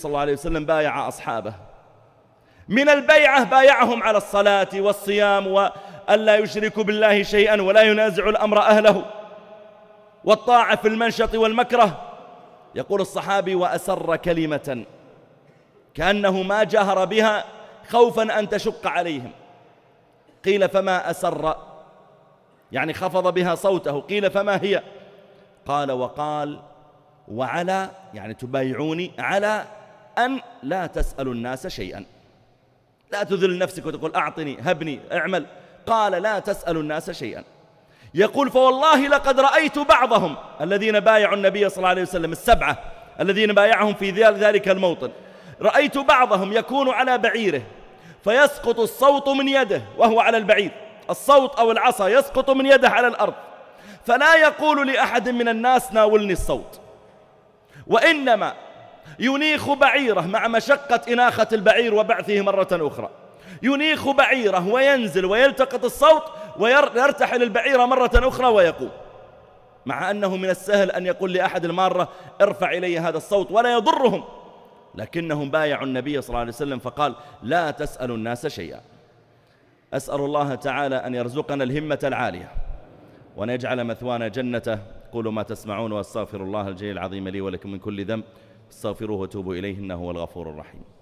صلى الله عليه وسلم بايع أصحابه من البيعة بايعهم على الصلاة والصيام وألا يشركوا بالله شيئا ولا ينازع الأمر أهله والطاعة في المنشط والمكره يقول الصحابي وأسر كلمة كأنه ما جهر بها خوفا أن تشق عليهم قيل فما أسر يعني خفض بها صوته قيل فما هي قال وقال وعلى يعني تبايعوني على أن لا تسأل الناس شيئا لا تذل نفسك وتقول أعطني هبني اعمل قال لا تسأل الناس شيئا يقول فوالله لقد رأيت بعضهم الذين بايعوا النبي صلى الله عليه وسلم السبعة الذين بايعهم في ذلك الموطن رأيت بعضهم يكون على بعيره فيسقط الصوت من يده وهو على البعير الصوت أو العصا يسقط من يده على الأرض فلا يقول لأحد من الناس ناولني الصوت وإنما ينيخ بعيره مع مشقة إناخة البعير وبعثه مرة أخرى ينيخ بعيره وينزل ويلتقط الصوت ويرتحل البعيرة مرة أخرى ويقوم مع أنه من السهل أن يقول لأحد المارة ارفع إلي هذا الصوت ولا يضرهم لكنهم بايعوا النبي صلى الله عليه وسلم فقال لا تسألوا الناس شيئا أسأل الله تعالى أن يرزقنا الهمة العالية وأن يجعل مثوانا جنته قولوا ما تسمعون وأستغفر الله الجليل العظيم لي ولكم من كل ذنب استغفروه وتوبوا إليه إنه هو الغفور الرحيم